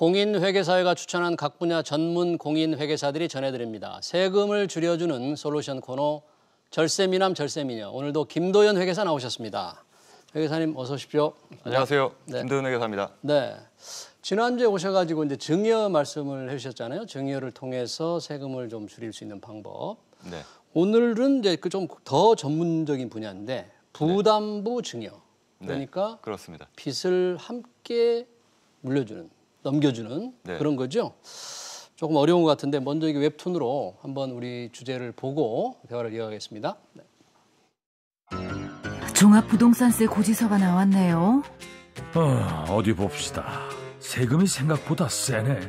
공인회계사회가 추천한 각 분야 전문 공인회계사들이 전해드립니다. 세금을 줄여주는 솔루션 코너 절세미남 절세미녀 오늘도 김도연 회계사 나오셨습니다. 회계사님 어서 오십시오. 안녕하세요. 네. 김도연 회계사입니다. 네. 지난주에 오셔가지고 이제 증여 말씀을 해주셨잖아요. 증여를 통해서 세금을 좀 줄일 수 있는 방법. 네. 오늘은 이제 그 좀 더 전문적인 분야인데 부담부 증여. 네. 그러니까 네. 그렇습니다. 빚을 함께 물려주는 넘겨주는 네. 그런 거죠. 조금 어려운 것 같은데 먼저 이게 웹툰으로 한번 우리 주제를 보고 대화를 이어가겠습니다. 네. 종합부동산세 고지서가 나왔네요. 어, 어디 봅시다. 세금이 생각보다 세네.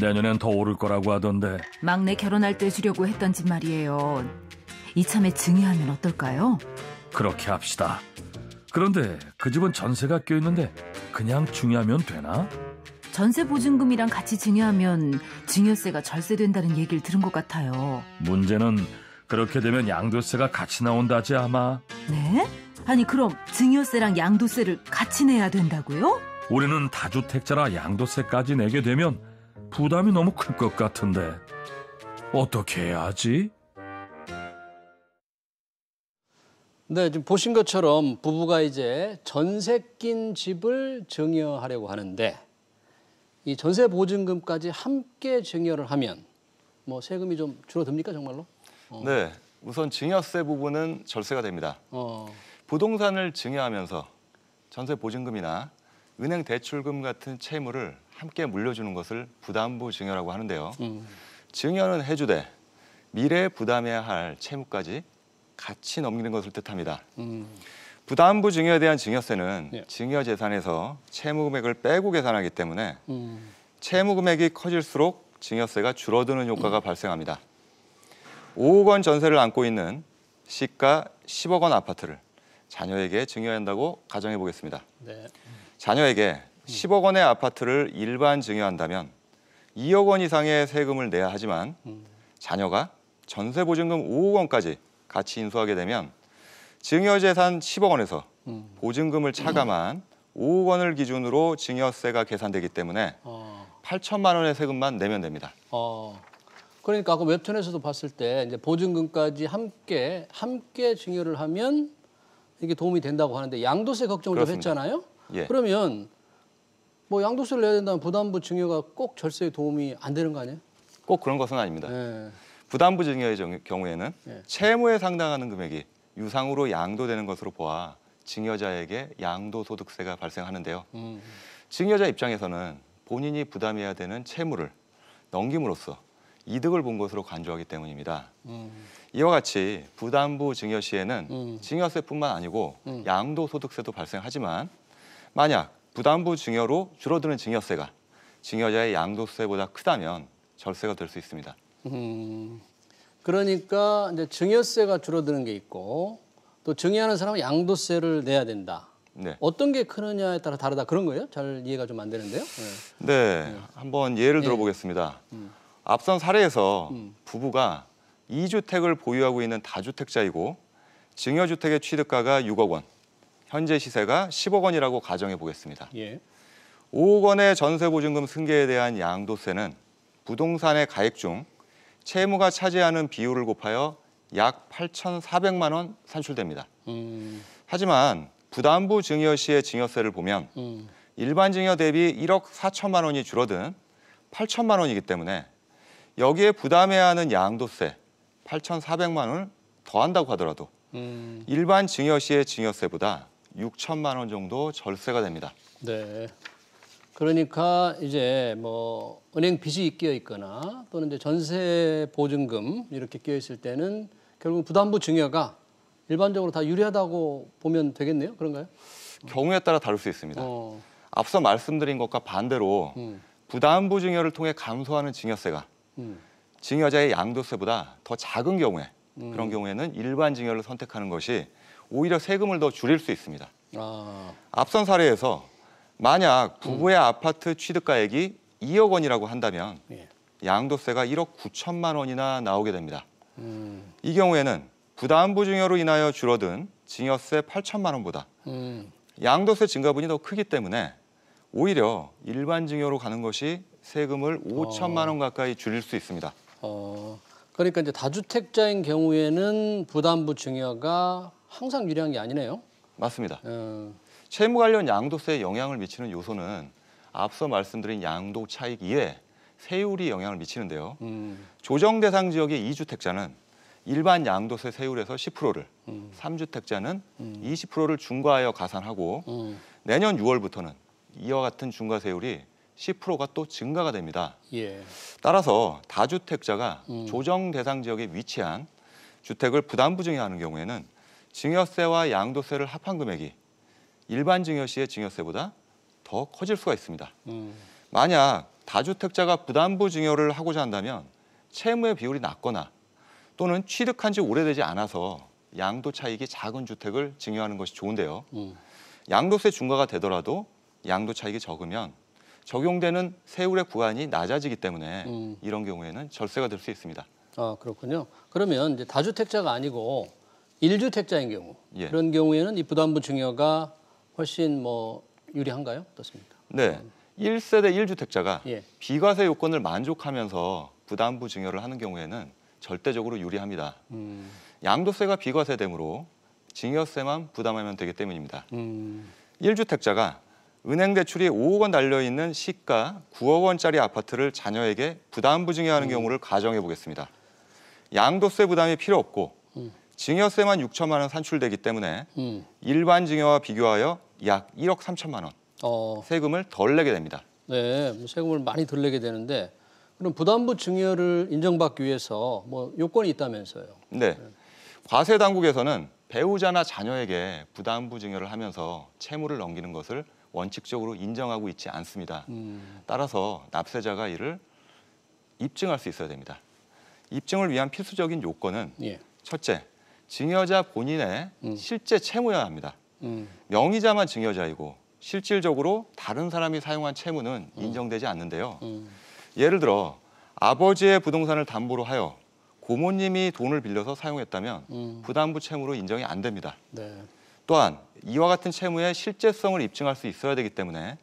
내년엔 더 오를 거라고 하던데. 막내 결혼할 때 주려고 했던 집 말이에요. 이참에 증여하면 어떨까요? 그렇게 합시다. 그런데 그 집은 전세가 껴있는데 그냥 증여하면 되나? 전세 보증금이랑 같이 증여하면 증여세가 절세된다는 얘기를 들은 것 같아요. 문제는 그렇게 되면 양도세가 같이 나온다지 아마. 네? 아니 그럼 증여세랑 양도세를 같이 내야 된다고요? 우리는 다주택자라 양도세까지 내게 되면 부담이 너무 클 것 같은데 어떻게 해야 하지? 네, 지금 보신 것처럼 부부가 이제 전세 낀 집을 증여하려고 하는데 이 전세 보증금까지 함께 증여를 하면 뭐 세금이 좀 줄어듭니까 정말로? 어. 네, 우선 증여세 부분은 절세가 됩니다. 어. 부동산을 증여하면서 전세 보증금이나 은행 대출금 같은 채무를 함께 물려주는 것을 부담부 증여라고 하는데요. 음. 증여는 해주되 미래에 부담해야 할 채무까지 같이 넘기는 것을 뜻합니다. 음. 부담부 증여에 대한 증여세는 예. 증여 재산에서 채무금액을 빼고 계산하기 때문에 음. 채무금액이 커질수록 증여세가 줄어드는 효과가 음. 발생합니다. 5억 원 전세를 안고 있는 시가 10억 원 아파트를 자녀에게 증여한다고 가정해 보겠습니다. 네. 자녀에게 10억 음. 원의 아파트를 일반 증여한다면 2억 원 이상의 세금을 내야 하지만 음. 자녀가 전세 보증금 5억 원까지 같이 인수하게 되면 증여재산 10억 원에서 음. 보증금을 차감한 5억 원을 기준으로 증여세가 계산되기 때문에 어. 8천만 원의 세금만 내면 됩니다. 어. 그러니까 아까 웹툰에서도 봤을 때 이제 보증금까지 함께 함께 증여를 하면 이게 도움이 된다고 하는데 양도세 걱정을 좀 했잖아요. 예. 그러면 뭐 양도세를 내야 된다면 부담부 증여가 꼭 절세에 도움이 안 되는 거 아니에요? 꼭 그런 것은 아닙니다. 예. 부담부 증여의 경우에는 예. 채무에 상당하는 금액이 유상으로 양도되는 것으로 보아 증여자에게 양도소득세가 발생하는데요. 음, 음. 증여자 입장에서는 본인이 부담해야 되는 채무를 넘김으로써 이득을 본 것으로 간주하기 때문입니다. 음. 이와 같이 부담부 증여 시에는 음. 증여세뿐만 아니고 음. 양도소득세도 발생하지만 만약 부담부 증여로 줄어드는 증여세가 증여자의 양도세보다 크다면 절세가 될 수 있습니다. 음. 그러니까 이제 증여세가 줄어드는 게 있고 또 증여하는 사람은 양도세를 내야 된다. 네. 어떤 게 크느냐에 따라 다르다 그런 거예요? 잘 이해가 좀 안 되는데요. 네. 네. 네. 한번 예를 네. 들어보겠습니다. 음. 앞선 사례에서 음. 부부가 이주택을 보유하고 있는 다주택자이고 증여주택의 취득가가 6억 원, 현재 시세가 10억 원이라고 가정해 보겠습니다. 예. 5억 원의 전세보증금 승계에 대한 양도세는 부동산의 가액 중 채무가 차지하는 비율을 곱하여 약 8,400만 원 산출됩니다. 음. 하지만 부담부 증여 시의 증여세를 보면 음. 일반 증여 대비 1억 4천만 원이 줄어든 8천만 원이기 때문에 여기에 부담해야 하는 양도세 8,400만 원을 더한다고 하더라도 음. 일반 증여 시의 증여세보다 6천만 원 정도 절세가 됩니다. 네. 그러니까 이제 뭐 은행 빚이 끼어 있거나 또는 이제 전세 보증금 이렇게 끼어 있을 때는 결국 부담부 증여가 일반적으로 다 유리하다고 보면 되겠네요. 그런가요? 경우에 따라 다를 수 있습니다. 어. 앞서 말씀드린 것과 반대로 음. 부담부 증여를 통해 감소하는 증여세가 음. 증여자의 양도세보다 더 작은 경우에 음. 그런 경우에는 일반 증여를 선택하는 것이 오히려 세금을 더 줄일 수 있습니다. 아. 앞선 사례에서 만약 음. 부부의 음. 아파트 취득가액이 2억 원이라고 한다면 예. 양도세가 1억 9천만 원이나 나오게 됩니다. 음. 이 경우에는 부담부증여로 인하여 줄어든 증여세 8천만 원보다 음. 양도세 증가분이 더 크기 때문에 오히려 일반 증여로 가는 것이 세금을 5천만 어. 원 가까이 줄일 수 있습니다. 어, 그러니까 이제 다주택자인 경우에는 부담부 증여가 항상 유리한 게 아니네요. 맞습니다. 어. 채무 관련 양도세에 영향을 미치는 요소는 앞서 말씀드린 양도 차익 이외 세율이 영향을 미치는데요. 음. 조정 대상 지역의 이주택자는 일반 양도세 세율에서 10%를, 3주택자는 음. 20%를 음. 중과하여 가산하고 음. 내년 6월부터는 이와 같은 중과 세율이 10%가 또 증가가 됩니다. 예. 따라서 다주택자가 음. 조정 대상 지역에 위치한 주택을 부담 부증이 하는 경우에는 증여세와 양도세를 합한 금액이 일반 증여시의 증여세보다 더 커질 수가 있습니다. 음. 만약 다주택자가 부담부 증여를 하고자 한다면 채무의 비율이 낮거나 또는 취득한 지 오래되지 않아서 양도 차익이 작은 주택을 증여하는 것이 좋은데요. 음. 양도세 중과가 되더라도 양도 차익이 적으면 적용되는 세율의 구간이 낮아지기 때문에 음. 이런 경우에는 절세가 될 수 있습니다. 아 그렇군요. 그러면 이제 다주택자가 아니고 일주택자인 경우 예. 그런 경우에는 이 부담부 증여가 훨씬 뭐 유리한가요? 어떻습니까? 네. 일세대1주택자가 예. 비과세 요건을 만족하면서 부담부 증여를 하는 경우에는 절대적으로 유리합니다. 음. 양도세가 비과세되므로 증여세만 부담하면 되기 때문입니다. 1주택자가 음. 은행 대출이 5억 원 달려있는 시가 9억 원짜리 아파트를 자녀에게 부담부 증여하는 음. 경우를 가정해 보겠습니다. 양도세 부담이 필요 없고 음. 증여세만 6천만 원 산출되기 때문에 음. 일반 증여와 비교하여 약 1억 3천만 원 어. 세금을 덜 내게 됩니다. 네, 뭐 세금을 많이 덜 내게 되는데 그럼 부담부 증여를 인정받기 위해서 뭐 요건이 있다면서요? 네. 네. 과세 당국에서는 배우자나 자녀에게 부담부 증여를 하면서 채무를 넘기는 것을 원칙적으로 인정하고 있지 않습니다. 음. 따라서 납세자가 이를 입증할 수 있어야 됩니다. 입증을 위한 필수적인 요건은 예. 첫째, 증여자 본인의 음. 실제 채무여야 합니다. 음. 명의자만 증여자이고 실질적으로 다른 사람이 사용한 채무는 음. 인정되지 않는데요. 음. 예를 들어 아버지의 부동산을 담보로 하여 고모님이 돈을 빌려서 사용했다면 음. 부담부 채무로 인정이 안 됩니다. 네. 또한 이와 같은 채무의 실제성을 입증할 수 있어야 되기 때문에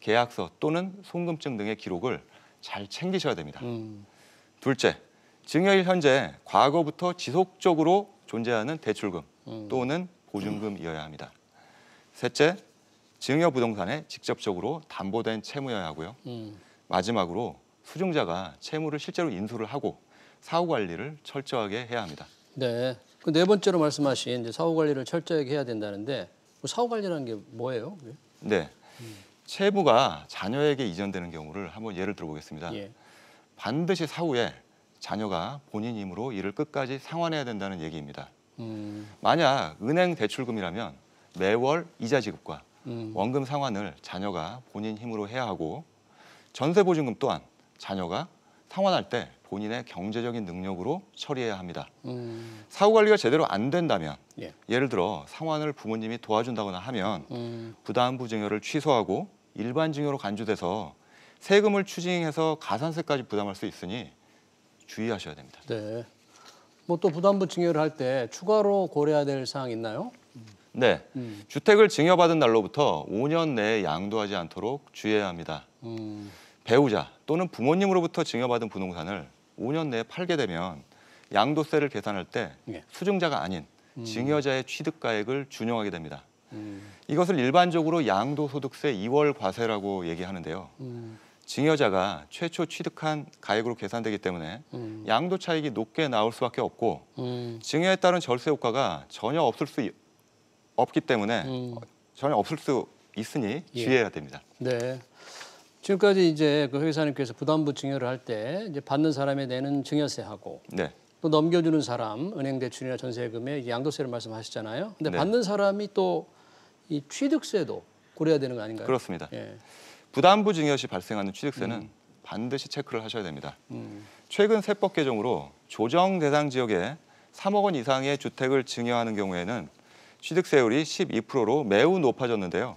계약서 또는 송금증 등의 기록을 잘 챙기셔야 됩니다. 음. 둘째, 증여일 현재 과거부터 지속적으로 존재하는 대출금 음. 또는 보증금이어야 합니다. 셋째, 증여 부동산에 직접적으로 담보된 채무여야 하고요. 음. 마지막으로 수증자가 채무를 실제로 인수를 하고 사후 관리를 철저하게 해야 합니다. 네. 그네 번째로 말씀하신 이제 사후 관리를 철저하게 해야 된다는데 뭐 사후 관리라는 게 뭐예요? 그게? 네. 음. 채무가 자녀에게 이전되는 경우를 한번 예를 들어보겠습니다. 예. 반드시 사후에 자녀가 본인 힘으로 이를 끝까지 상환해야 된다는 얘기입니다. 음. 만약 은행 대출금이라면 매월 이자 지급과 음. 원금 상환을 자녀가 본인 힘으로 해야 하고 전세 보증금 또한 자녀가 상환할 때 본인의 경제적인 능력으로 처리해야 합니다. 음. 사후 관리가 제대로 안 된다면 예. 를 들어 상환을 부모님이 도와준다거나 하면 음. 부담부 증여를 취소하고 일반 증여로 간주돼서 세금을 추징해서 가산세까지 부담할 수 있으니 주의하셔야 됩니다. 네. 뭐 또 부담부 증여를 할 때 추가로 고려해야 될 사항 있나요? 네. 음. 주택을 증여받은 날로부터 5년 내에 양도하지 않도록 주의해야 합니다. 음. 배우자 또는 부모님으로부터 증여받은 부동산을 5년 내에 팔게 되면 양도세를 계산할 때 예. 수증자가 아닌 음. 증여자의 취득가액을 준용하게 됩니다. 음. 이것을 일반적으로 양도소득세 2월 과세라고 얘기하는데요. 음. 증여자가 최초 취득한 가액으로 계산되기 때문에 음. 양도 차익이 높게 나올 수밖에 없고 음. 증여에 따른 절세 효과가 전혀 없을 수 없기 때문에 음. 전혀 없을 수 있으니 예. 주의해야 됩니다. 네. 지금까지 이제 그 회사님께서 부담부 증여를 할때 이제 받는 사람에 내는 증여세하고 네. 또 넘겨주는 사람 은행 대출이나 전세금의 양도세를 말씀하셨잖아요. 근데 네. 받는 사람이 또 이 취득세도 고려해야 되는 거 아닌가요? 그렇습니다. 예. 부담부 증여 시 발생하는 취득세는 음. 반드시 체크를 하셔야 됩니다. 음. 최근 세법 개정으로 조정 대상 지역에 3억 원 이상의 주택을 증여하는 경우에는 취득세율이 12%로 매우 높아졌는데요.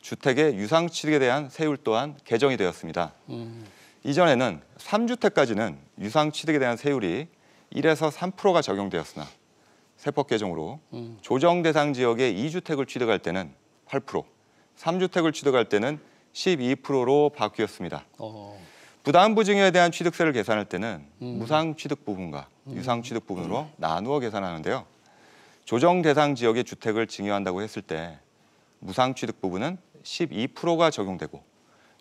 주택의 유상취득에 대한 세율 또한 개정이 되었습니다. 음. 이전에는 3주택까지는 유상취득에 대한 세율이 1에서 3%가 적용되었으나 세법 개정으로 음. 조정 대상 지역의 2주택을 취득할 때는 8%, 3주택을 취득할 때는 12%로 바뀌었습니다. 어. 부담 부증여에 대한 취득세를 계산할 때는 음. 무상 취득 부분과 음. 유상 취득 부분으로 나누어 계산하는데요. 조정 대상 지역의 주택을 증여한다고 했을 때 무상 취득 부분은 12%가 적용되고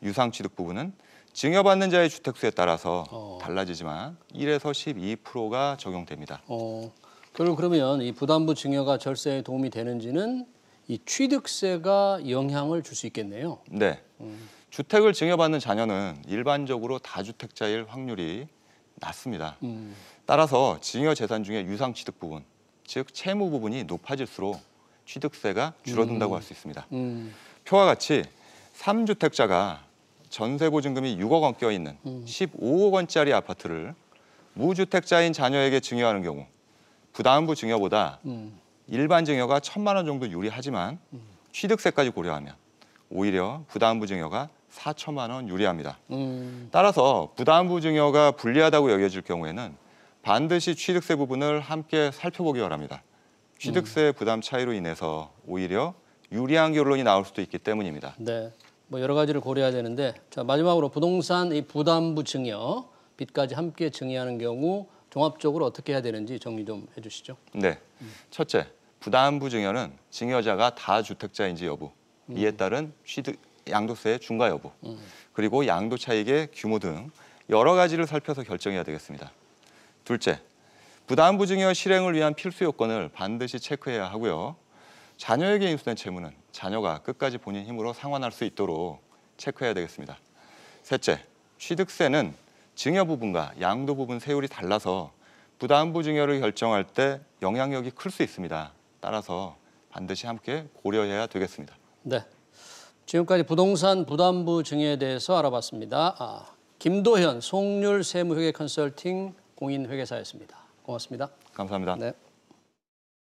유상 취득 부분은 증여받는 자의 주택수에 따라서 어. 달라지지만 1에서 12%가 적용됩니다. 어, 결국 그러면 이 부담부 증여가 절세에 도움이 되는지는 이 취득세가 영향을 줄 수 있겠네요. 네. 음. 주택을 증여받는 자녀는 일반적으로 다주택자일 확률이 낮습니다. 음. 따라서 증여 재산 중에 유상 취득 부분, 즉 채무 부분이 높아질수록 취득세가 음. 줄어든다고 음. 할수 있습니다. 음. 표와 같이 3주택자가 전세보증금이 6억 원 껴있는 음. 15억 원짜리 아파트를 무주택자인 자녀에게 증여하는 경우 부담부 증여보다 음. 일반 증여가 1 천만 원 정도 유리하지만 음. 취득세까지 고려하면 오히려 부담부 증여가 4천만 원 유리합니다. 음. 따라서 부담부 증여가 불리하다고 여겨질 경우에는 반드시 취득세 부분을 함께 살펴보기 바랍니다. 취득세 음. 부담 차이로 인해서 오히려 유리한 결론이 나올 수도 있기 때문입니다. 네. 뭐 여러 가지를 고려해야 되는데 자, 마지막으로 부동산 이 부담부 증여 빚까지 함께 증여하는 경우 종합적으로 어떻게 해야 되는지 정리 좀 해주시죠. 네. 음. 첫째, 부담부 증여는 증여자가 다 주택자인지 여부, 음. 이에 따른 취득 양도세의 중과 여부, 음. 그리고 양도 차익의 규모 등 여러 가지를 살펴서 결정해야 되겠습니다. 둘째, 부담 부증여 실행을 위한 필수 요건을 반드시 체크해야 하고요. 자녀에게 인수된 채무는 자녀가 끝까지 본인 힘으로 상환할 수 있도록 체크해야 되겠습니다. 셋째, 취득세는 증여 부분과 양도 부분 세율이 달라서 부담부 증여를 결정할 때 영향력이 클 수 있습니다. 따라서 반드시 함께 고려해야 되겠습니다. 네. 지금까지 부동산 부담부 증여에 대해서 알아봤습니다. 아, 김도현 송률 세무회계 컨설팅 공인회계사였습니다. 고맙습니다. 감사합니다. 네.